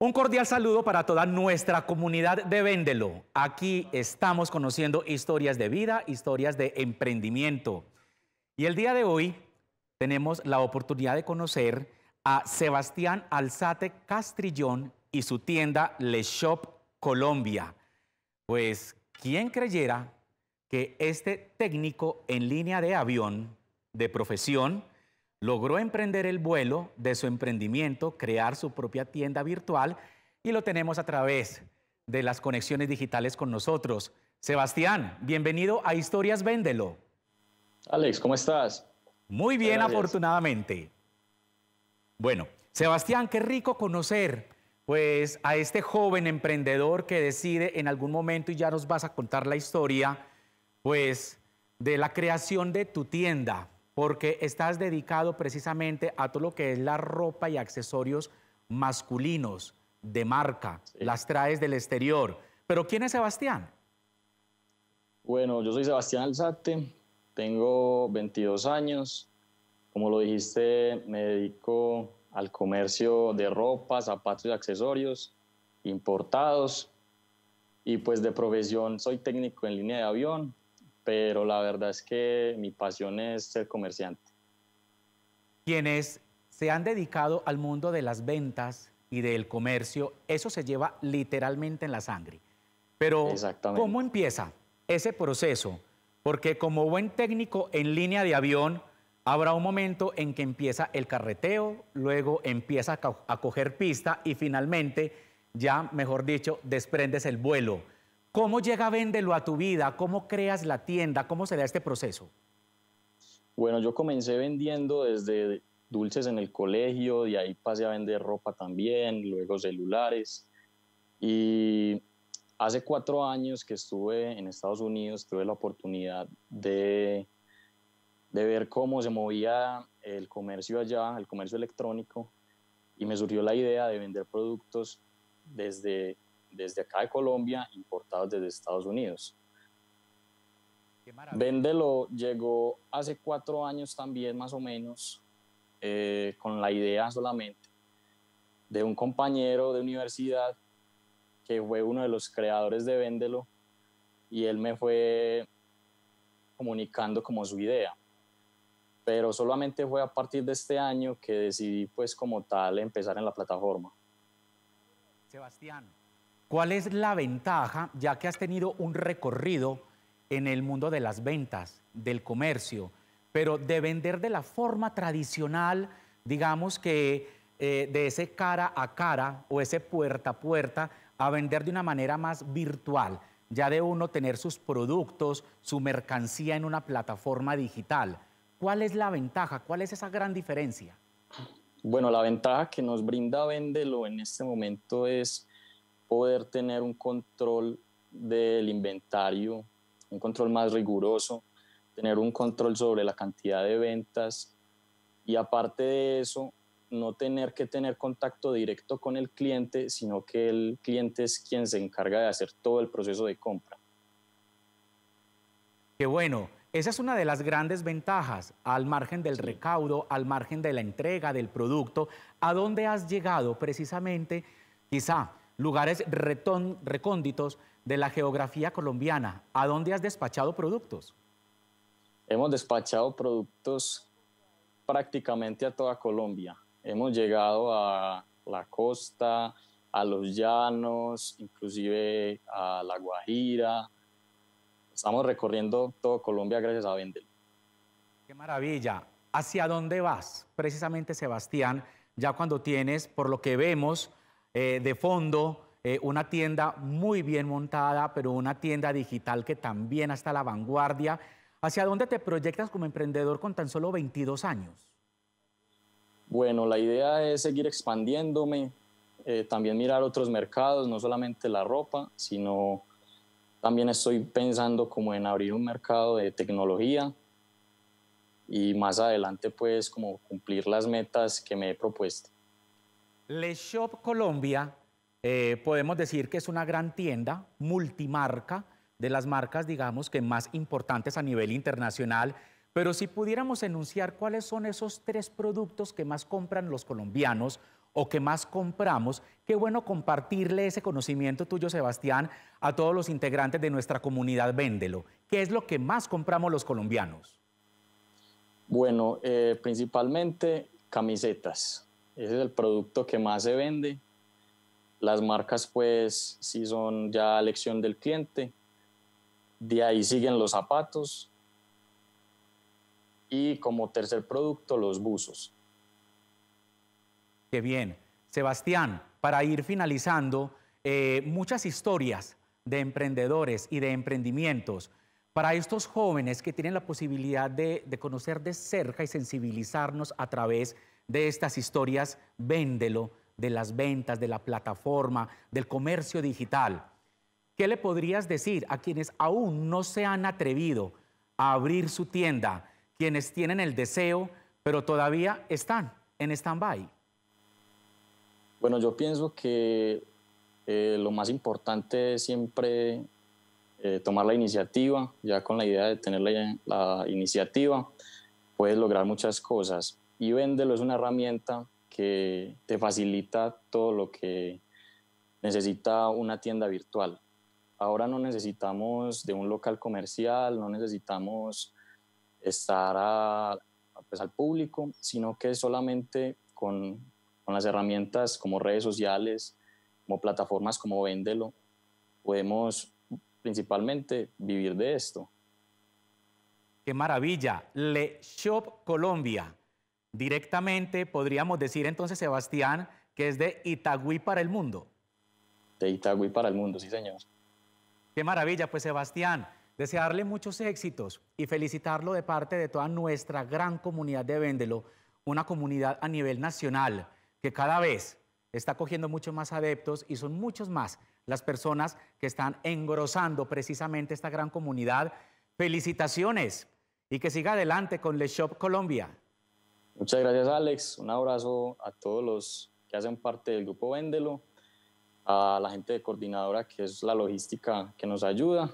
Un cordial saludo para toda nuestra comunidad de Véndelo. Aquí estamos conociendo historias de vida, historias de emprendimiento. Y el día de hoy tenemos la oportunidad de conocer a Sebastián Alzate Castrillón y su tienda Le Shop Colombia. Pues, ¿quién creyera que este técnico en línea de avión de profesión logró emprender el vuelo de su emprendimiento, crear su propia tienda virtual y lo tenemos a través de las conexiones digitales con nosotros. Sebastián, bienvenido a Historias Véndelo. Alex, ¿cómo estás? Muy bien, afortunadamente. Bueno, Sebastián, qué rico conocer pues a este joven emprendedor que decide en algún momento y ya nos vas a contar la historia, pues de la creación de tu tienda porque estás dedicado precisamente a todo lo que es la ropa y accesorios masculinos de marca, las traes del exterior. Pero ¿quién es Sebastián? Bueno, yo soy Sebastián Alzate, tengo 22 años, como lo dijiste, me dedico al comercio de ropa, zapatos y accesorios importados y pues de profesión soy técnico en línea de avión, pero la verdad es que mi pasión es ser comerciante. Quienes se han dedicado al mundo de las ventas y del comercio, eso se lleva literalmente en la sangre. Pero, ¿cómo empieza ese proceso? Porque como buen técnico en línea de avión, habrá un momento en que empieza el carreteo, luego empieza a, coger pista y finalmente, ya mejor dicho, desprendes el vuelo. ¿Cómo llega Véndelo a tu vida? ¿Cómo creas la tienda? ¿Cómo se da este proceso? Bueno, yo comencé vendiendo desde dulces en el colegio, de ahí pasé a vender ropa también, luego celulares. Y hace cuatro años que estuve en Estados Unidos, tuve la oportunidad de, de ver cómo se movía el comercio allá, el comercio electrónico, y me surgió la idea de vender productos desde desde acá de Colombia, importados desde Estados Unidos. Véndelo llegó hace cuatro años también, más o menos, eh, con la idea solamente de un compañero de universidad que fue uno de los creadores de Véndelo y él me fue comunicando como su idea. Pero solamente fue a partir de este año que decidí pues como tal empezar en la plataforma. Sebastián, ¿Cuál es la ventaja, ya que has tenido un recorrido en el mundo de las ventas, del comercio, pero de vender de la forma tradicional, digamos que eh, de ese cara a cara o ese puerta a puerta, a vender de una manera más virtual, ya de uno tener sus productos, su mercancía en una plataforma digital? ¿Cuál es la ventaja? ¿Cuál es esa gran diferencia? Bueno, la ventaja que nos brinda Vendelo en este momento es poder tener un control del inventario, un control más riguroso, tener un control sobre la cantidad de ventas y aparte de eso, no tener que tener contacto directo con el cliente, sino que el cliente es quien se encarga de hacer todo el proceso de compra. Qué bueno, esa es una de las grandes ventajas, al margen del recaudo, al margen de la entrega del producto, a dónde has llegado precisamente, quizá lugares retón, recónditos de la geografía colombiana. ¿A dónde has despachado productos? Hemos despachado productos prácticamente a toda Colombia. Hemos llegado a la costa, a los llanos, inclusive a La Guajira. Estamos recorriendo toda Colombia gracias a Vendel. Qué maravilla. ¿Hacia dónde vas? Precisamente, Sebastián, ya cuando tienes, por lo que vemos, eh, de fondo, eh, una tienda muy bien montada, pero una tienda digital que también está a la vanguardia. ¿Hacia dónde te proyectas como emprendedor con tan solo 22 años? Bueno, la idea es seguir expandiéndome, eh, también mirar otros mercados, no solamente la ropa, sino también estoy pensando como en abrir un mercado de tecnología y más adelante pues como cumplir las metas que me he propuesto. Les Shop Colombia, eh, podemos decir que es una gran tienda multimarca, de las marcas, digamos, que más importantes a nivel internacional. Pero si pudiéramos enunciar cuáles son esos tres productos que más compran los colombianos o que más compramos, qué bueno compartirle ese conocimiento tuyo, Sebastián, a todos los integrantes de nuestra comunidad Véndelo. ¿Qué es lo que más compramos los colombianos? Bueno, eh, principalmente camisetas ese es el producto que más se vende. Las marcas pues sí son ya elección del cliente. De ahí siguen los zapatos. Y como tercer producto, los buzos. Qué bien. Sebastián, para ir finalizando, eh, muchas historias de emprendedores y de emprendimientos. Para estos jóvenes que tienen la posibilidad de, de conocer de cerca y sensibilizarnos a través de de estas historias, véndelo, de las ventas, de la plataforma, del comercio digital. ¿Qué le podrías decir a quienes aún no se han atrevido a abrir su tienda, quienes tienen el deseo, pero todavía están en stand-by? Bueno, yo pienso que eh, lo más importante es siempre eh, tomar la iniciativa, ya con la idea de tener la, la iniciativa puedes lograr muchas cosas y Véndelo es una herramienta que te facilita todo lo que necesita una tienda virtual. Ahora no necesitamos de un local comercial, no necesitamos estar pues, al público, sino que solamente con, las herramientas como redes sociales, como plataformas como Véndelo, podemos principalmente vivir de esto. Qué maravilla. Le Shop Colombia Directamente podríamos decir entonces, Sebastián, que es de Itagüí para el mundo. De Itagüí para el mundo, sí, señor. Qué maravilla, pues Sebastián, desearle muchos éxitos y felicitarlo de parte de toda nuestra gran comunidad de Véndelo, una comunidad a nivel nacional que cada vez está cogiendo muchos más adeptos y son muchos más las personas que están engrosando precisamente esta gran comunidad. Felicitaciones y que siga adelante con Les Shop Colombia. Muchas gracias Alex, un abrazo a todos los que hacen parte del grupo Véndelo, a la gente de coordinadora que es la logística que nos ayuda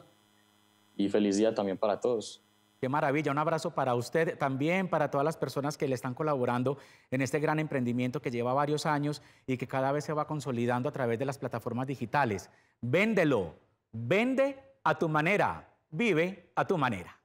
y feliz día también para todos. Qué maravilla, un abrazo para usted también, para todas las personas que le están colaborando en este gran emprendimiento que lleva varios años y que cada vez se va consolidando a través de las plataformas digitales. Véndelo, vende a tu manera, vive a tu manera.